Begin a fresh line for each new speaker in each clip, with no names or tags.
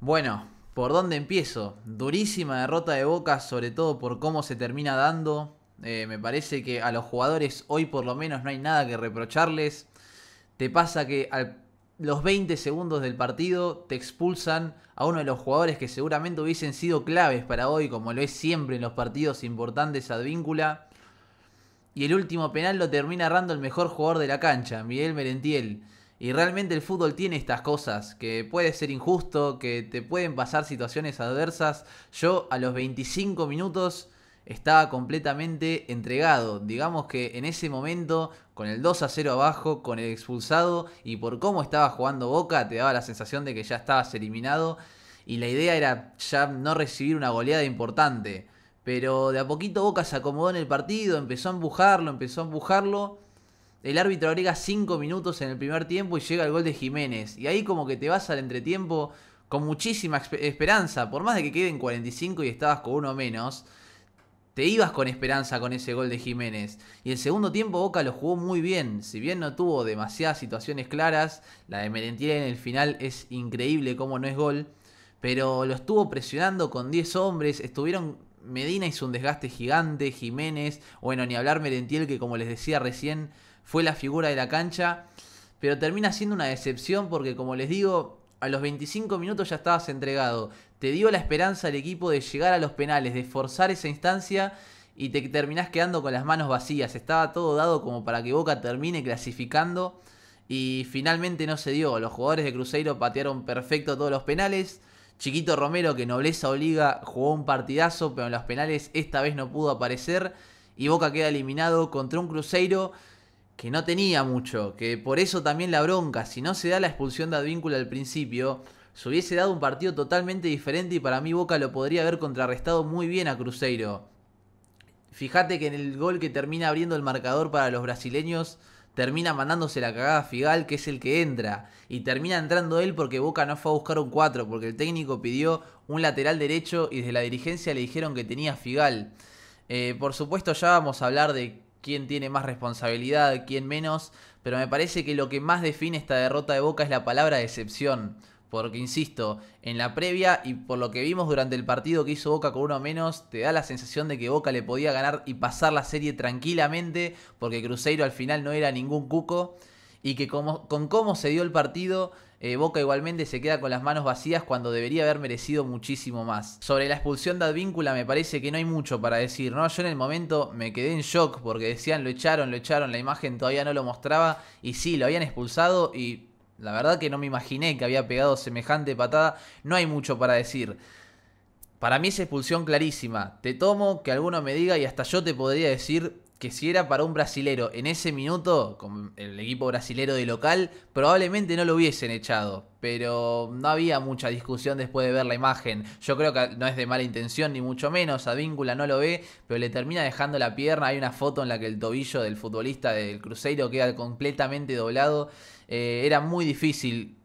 Bueno, ¿por dónde empiezo? Durísima derrota de Boca, sobre todo por cómo se termina dando. Eh, me parece que a los jugadores hoy por lo menos no hay nada que reprocharles. Te pasa que a los 20 segundos del partido te expulsan a uno de los jugadores que seguramente hubiesen sido claves para hoy, como lo es siempre en los partidos importantes Advíncula. Y el último penal lo termina errando el mejor jugador de la cancha, Miguel Merentiel. Y realmente el fútbol tiene estas cosas, que puede ser injusto, que te pueden pasar situaciones adversas. Yo a los 25 minutos estaba completamente entregado. Digamos que en ese momento, con el 2 a 0 abajo, con el expulsado y por cómo estaba jugando Boca, te daba la sensación de que ya estabas eliminado. Y la idea era ya no recibir una goleada importante. Pero de a poquito Boca se acomodó en el partido, empezó a empujarlo, empezó a empujarlo. El árbitro agrega 5 minutos en el primer tiempo y llega el gol de Jiménez. Y ahí como que te vas al entretiempo con muchísima esperanza. Por más de que queden 45 y estabas con uno menos, te ibas con esperanza con ese gol de Jiménez. Y el segundo tiempo Boca lo jugó muy bien. Si bien no tuvo demasiadas situaciones claras, la de Merentiel en el final es increíble como no es gol. Pero lo estuvo presionando con 10 hombres, estuvieron Medina hizo un desgaste gigante, Jiménez, bueno, ni hablar Merentiel que como les decía recién fue la figura de la cancha, pero termina siendo una decepción porque como les digo, a los 25 minutos ya estabas entregado, te dio la esperanza al equipo de llegar a los penales, de forzar esa instancia y te terminás quedando con las manos vacías, estaba todo dado como para que Boca termine clasificando y finalmente no se dio, los jugadores de Cruzeiro patearon perfecto todos los penales. Chiquito Romero, que nobleza obliga, jugó un partidazo, pero en los penales esta vez no pudo aparecer. Y Boca queda eliminado contra un Cruzeiro que no tenía mucho, que por eso también la bronca, si no se da la expulsión de Advíncula al principio, se hubiese dado un partido totalmente diferente y para mí Boca lo podría haber contrarrestado muy bien a Cruzeiro. Fíjate que en el gol que termina abriendo el marcador para los brasileños, termina mandándose la cagada a Figal, que es el que entra. Y termina entrando él porque Boca no fue a buscar un 4, porque el técnico pidió un lateral derecho y desde la dirigencia le dijeron que tenía Figal. Eh, por supuesto ya vamos a hablar de quién tiene más responsabilidad, quién menos, pero me parece que lo que más define esta derrota de Boca es la palabra decepción. Porque, insisto, en la previa y por lo que vimos durante el partido que hizo Boca con uno menos, te da la sensación de que Boca le podía ganar y pasar la serie tranquilamente, porque Cruzeiro al final no era ningún cuco, y que con cómo se dio el partido, eh, Boca igualmente se queda con las manos vacías cuando debería haber merecido muchísimo más. Sobre la expulsión de Advíncula me parece que no hay mucho para decir, ¿no? Yo en el momento me quedé en shock porque decían lo echaron, lo echaron, la imagen todavía no lo mostraba y sí, lo habían expulsado y la verdad que no me imaginé que había pegado semejante patada, no hay mucho para decir. Para mí es expulsión clarísima. Te tomo que alguno me diga y hasta yo te podría decir que si era para un brasilero en ese minuto, con el equipo brasilero de local, probablemente no lo hubiesen echado. Pero no había mucha discusión después de ver la imagen. Yo creo que no es de mala intención, ni mucho menos. A Advíncula no lo ve, pero le termina dejando la pierna. Hay una foto en la que el tobillo del futbolista del Cruzeiro queda completamente doblado. Eh, era muy difícil.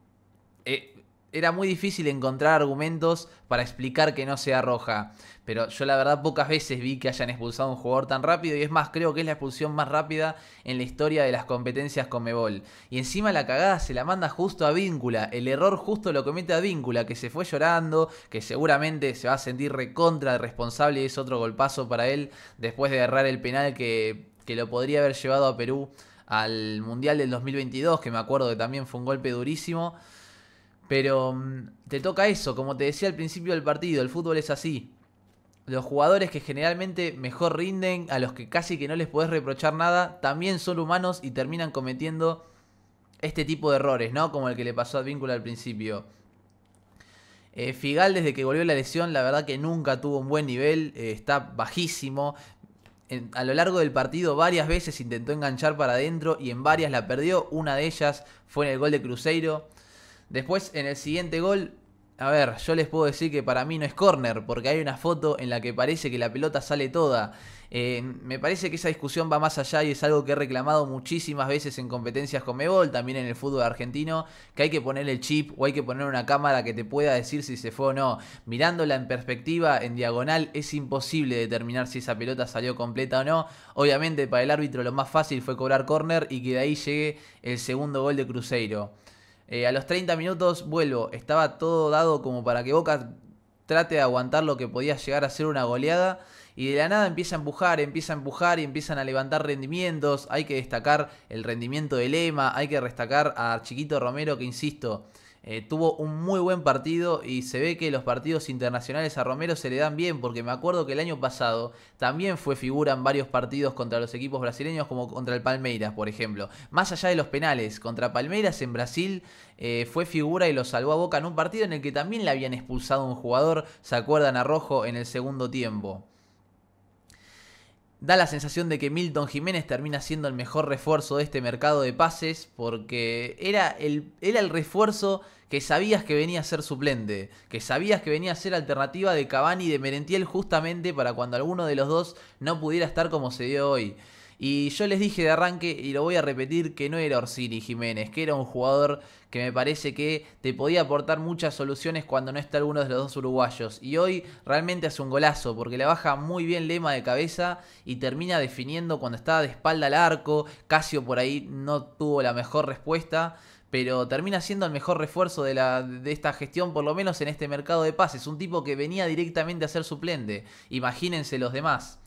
Eh, era muy difícil encontrar argumentos para explicar que no sea roja. Pero yo la verdad pocas veces vi que hayan expulsado a un jugador tan rápido y es más, creo que es la expulsión más rápida en la historia de las competencias con Mebol. Y encima la cagada se la manda justo a Víncula, el error justo lo comete a Víncula, que se fue llorando, que seguramente se va a sentir recontra responsable y es otro golpazo para él después de agarrar el penal que, que lo podría haber llevado a Perú al Mundial del 2022, que me acuerdo que también fue un golpe durísimo. Pero mm, te toca eso, como te decía al principio del partido, el fútbol es así. Los jugadores que generalmente mejor rinden, a los que casi que no les podés reprochar nada, también son humanos y terminan cometiendo este tipo de errores, ¿no? Como el que le pasó a vínculo al principio. Eh, Figal, desde que volvió la lesión, la verdad que nunca tuvo un buen nivel, eh, está bajísimo. a lo largo del partido varias veces intentó enganchar para adentro y en varias la perdió. Una de ellas fue en el gol de Cruzeiro. Después, en el siguiente gol, a ver, yo les puedo decir que para mí no es corner, porque hay una foto en la que parece que la pelota sale toda. Eh, me parece que esa discusión va más allá y es algo que he reclamado muchísimas veces en competencias con Mebol, también en el fútbol argentino, que hay que poner el chip o hay que poner una cámara que te pueda decir si se fue o no. Mirándola en perspectiva, en diagonal, es imposible determinar si esa pelota salió completa o no. Obviamente para el árbitro lo más fácil fue cobrar corner y que de ahí llegue el segundo gol de Cruzeiro. Eh, a los 30 minutos vuelvo. Estaba todo dado como para que Boca trate de aguantar lo que podía llegar a ser una goleada. Y de la nada empieza a empujar, empieza a empujar y empiezan a levantar rendimientos. Hay que destacar el rendimiento de Lema, hay que destacar a Chiquito Romero que, insisto, eh, tuvo un muy buen partido y se ve que los partidos internacionales a Romero se le dan bien, porque me acuerdo que el año pasado también fue figura en varios partidos contra los equipos brasileños, como contra el Palmeiras, por ejemplo. Más allá de los penales, contra Palmeiras en Brasil eh, fue figura y lo salvó a Boca en un partido en el que también le habían expulsado un jugador, se acuerdan a Rojo, en el segundo tiempo. Da la sensación de que Milton Jiménez termina siendo el mejor refuerzo de este mercado de pases porque era el, era el refuerzo que sabías que venía a ser suplente, que sabías que venía a ser alternativa de Cavani y de Merentiel justamente para cuando alguno de los dos no pudiera estar como se dio hoy. Y yo les dije de arranque, y lo voy a repetir, que no era Orsini Jiménez, que era un jugador que me parece que te podía aportar muchas soluciones cuando no está alguno de los dos uruguayos. Y hoy realmente hace un golazo, porque la baja muy bien Lema de cabeza y termina definiendo cuando estaba de espalda al arco. Casio por ahí no tuvo la mejor respuesta pero termina siendo el mejor refuerzo de, de, esta gestión, por lo menos en este mercado de pases. Un tipo que venía directamente a ser suplente. Imagínense los demás.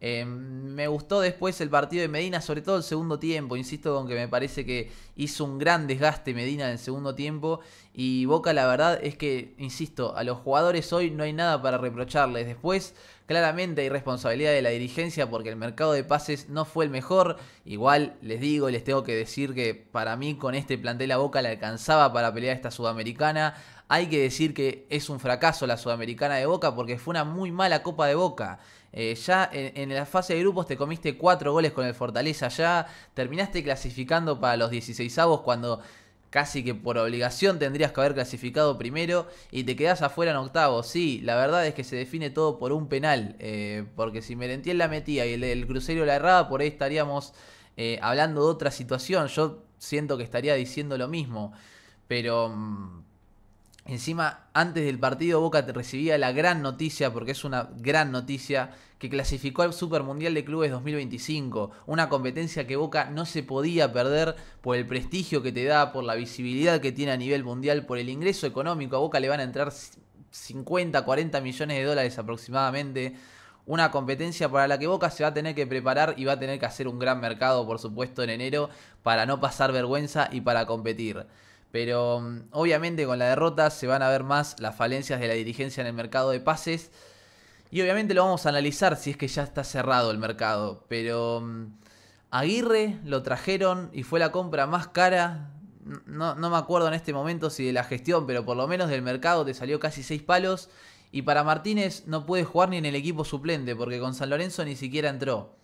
Eh, me gustó después el partido de Medina, sobre todo el segundo tiempo. Insisto con que me parece que hizo un gran desgaste Medina en el segundo tiempo. Y Boca, la verdad es que, insisto, a los jugadores hoy no hay nada para reprocharles. Después, claramente hay responsabilidad de la dirigencia porque el mercado de pases no fue el mejor. Igual les digo, y les tengo que decir que para mí con este plantel a Boca le alcanzaba para pelear esta Sudamericana. Hay que decir que es un fracaso la Sudamericana de Boca porque fue una muy mala Copa de Boca. Eh, ya en, la fase de grupos te comiste cuatro goles con el Fortaleza, ya terminaste clasificando para los 16avos cuando casi que por obligación tendrías que haber clasificado primero y te quedas afuera en octavos. Sí, la verdad es que se define todo por un penal, eh, porque si Merentiel la metía y el, Crucero la erraba, por ahí estaríamos eh, hablando de otra situación. Yo siento que estaría diciendo lo mismo, pero... Mm, encima, antes del partido, Boca te recibía la gran noticia, porque es una gran noticia, que clasificó al Super Mundial de Clubes 2025, una competencia que Boca no se podía perder por el prestigio que te da, por la visibilidad que tiene a nivel mundial, por el ingreso económico. A Boca le van a entrar 50, 40 millones de dólares aproximadamente. Una competencia para la que Boca se va a tener que preparar y va a tener que hacer un gran mercado, por supuesto, en enero, para no pasar vergüenza y para competir. Pero mm, obviamente con la derrota se van a ver más las falencias de la dirigencia en el mercado de pases y obviamente lo vamos a analizar si es que ya está cerrado el mercado. Pero mm, Aguirre lo trajeron y fue la compra más cara. No, no, me acuerdo en este momento si de la gestión, pero por lo menos del mercado te salió casi 6 palos. Y para Martínez no puede jugar ni en el equipo suplente, porque con San Lorenzo ni siquiera entró.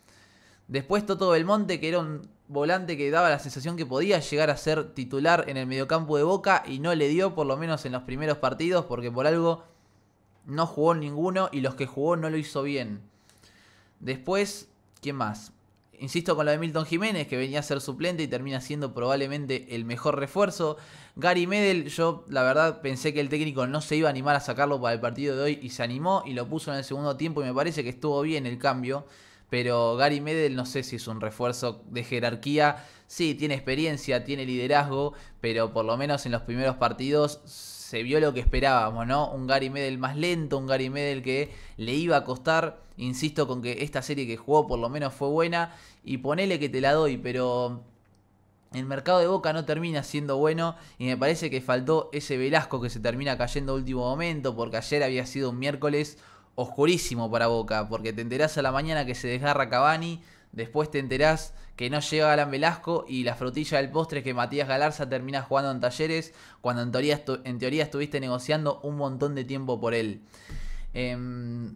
Después Toto Belmonte, que era un volante que daba la sensación que podía llegar a ser titular en el mediocampo de Boca y no le dio, por lo menos en los primeros partidos, porque por algo no jugó ninguno y los que jugó no lo hizo bien. Después, ¿quién más? Insisto con lo de Milton Jiménez, que venía a ser suplente y termina siendo probablemente el mejor refuerzo. Gary Medel, yo la verdad pensé que el técnico no se iba a animar a sacarlo para el partido de hoy y se animó y lo puso en el segundo tiempo y me parece que estuvo bien el cambio. Pero Gary Medel no sé si es un refuerzo de jerarquía. Sí, tiene experiencia, tiene liderazgo, pero por lo menos en los primeros partidos se vio lo que esperábamos, ¿no? Un Gary Medel más lento, un Gary Medel que le iba a costar, insisto con que esta serie que jugó por lo menos fue buena y ponele que te la doy, pero el mercado de Boca no termina siendo bueno y me parece que faltó ese Velasco que se termina cayendo a último momento porque ayer había sido un miércoles oscurísimo para Boca, porque te enterás a la mañana que se desgarra Cavani, Después te enterás que no llega Alan Velasco y la frutilla del postre es que Matías Galarza termina jugando en talleres cuando en teoría, en teoría estuviste negociando un montón de tiempo por él. Em,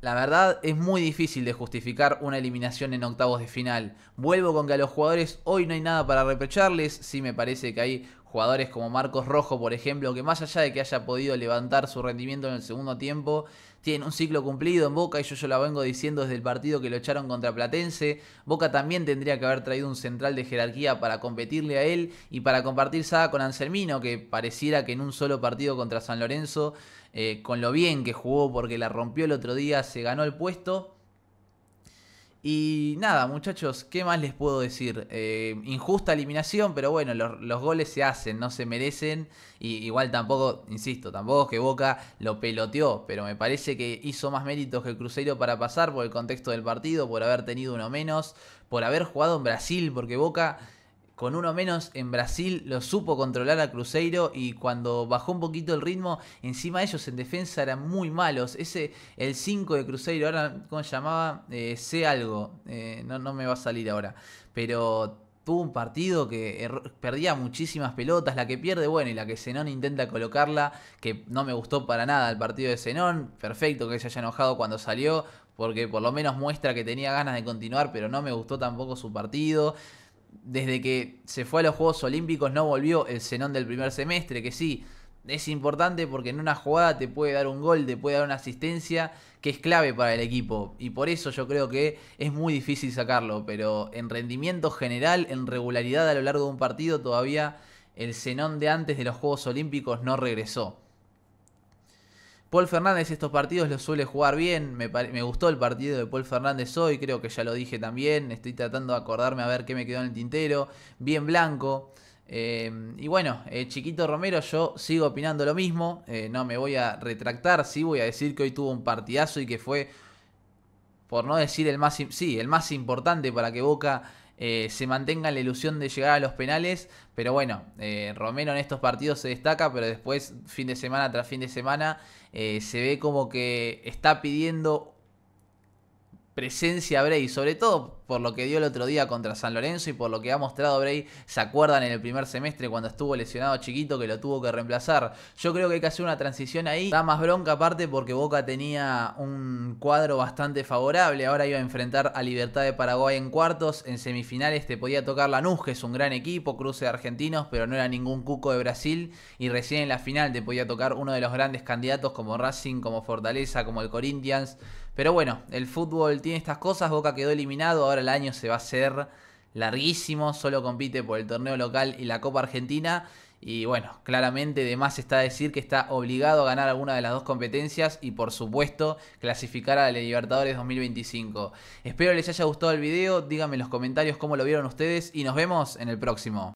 la verdad es muy difícil de justificar una eliminación en octavos de final. Vuelvo con que a los jugadores hoy no hay nada para reprocharles, sí me parece que hay jugadores como Marcos Rojo, por ejemplo, que más allá de que haya podido levantar su rendimiento en el segundo tiempo, tiene un ciclo cumplido en Boca y yo, yo lo vengo diciendo desde el partido que lo echaron contra Platense. Boca también tendría que haber traído un central de jerarquía para competirle a él y para compartir Sada con Anselmino, que pareciera que en un solo partido contra San Lorenzo, eh, con lo bien que jugó porque la rompió el otro día, se ganó el puesto y nada, muchachos, ¿qué más les puedo decir? Eh, injusta eliminación, pero bueno, los, goles se hacen, no se merecen. Y igual tampoco, insisto, tampoco es que Boca lo peloteó, pero me parece que hizo más méritos que el Cruzeiro para pasar por el contexto del partido, por haber tenido uno menos, por haber jugado en Brasil, porque Boca con uno menos en Brasil, lo supo controlar a Cruzeiro y cuando bajó un poquito el ritmo, encima ellos en defensa eran muy malos. Ese, el 5 de Cruzeiro, ahora, ¿cómo se llamaba? Eh, sé algo, eh, no, no me va a salir ahora, pero tuvo un partido que er, perdía muchísimas pelotas, la que pierde, bueno, y la que Zenón intenta colocarla, que no me gustó para nada el partido de Zenón, perfecto que se haya enojado cuando salió, porque por lo menos muestra que tenía ganas de continuar, pero no me gustó tampoco su partido desde que se fue a los Juegos Olímpicos no volvió el Zenón del primer semestre, que sí, es importante porque en una jugada te puede dar un gol, te puede dar una asistencia que es clave para el equipo. Y por eso yo creo que es muy difícil sacarlo, pero en rendimiento general, en regularidad a lo largo de un partido, todavía el Zenón de antes de los Juegos Olímpicos no regresó. Paul Fernández estos partidos los suele jugar bien, me, gustó el partido de Paul Fernández hoy, creo que ya lo dije también, estoy tratando de acordarme a ver qué me quedó en el tintero, bien blanco. Eh, y bueno, eh, Chiquito Romero, yo sigo opinando lo mismo, eh, no me voy a retractar, sí voy a decir que hoy tuvo un partidazo y que fue, por no decir el más, sí, el más importante para que Boca eh, se mantenga la ilusión de llegar a los penales. Pero bueno, eh, Romero en estos partidos se destaca, pero después, fin de semana tras fin de semana, eh, se ve como que está pidiendo presencia Bray, sobre todo por lo que dio el otro día contra San Lorenzo y por lo que ha mostrado Bray, se acuerdan en el primer semestre cuando estuvo lesionado chiquito que lo tuvo que reemplazar. Yo creo que hay que hacer una transición ahí. Da más bronca aparte porque Boca tenía un cuadro bastante favorable. Ahora iba a enfrentar a Libertad de Paraguay en cuartos. En semifinales te podía tocar Lanús, que es un gran equipo, cruce de argentinos, pero no era ningún cuco de Brasil. Y recién en la final te podía tocar uno de los grandes candidatos como Racing, como Fortaleza, como el Corinthians. Pero bueno, el fútbol tiene estas cosas. Boca quedó eliminado, ahora el año se va a hacer larguísimo, solo compite por el torneo local y la Copa Argentina. Y bueno, claramente de más está decir que está obligado a ganar alguna de las dos competencias y por supuesto clasificar a la Libertadores 2025. Espero les haya gustado el video, díganme en los comentarios cómo lo vieron ustedes y nos vemos en el próximo.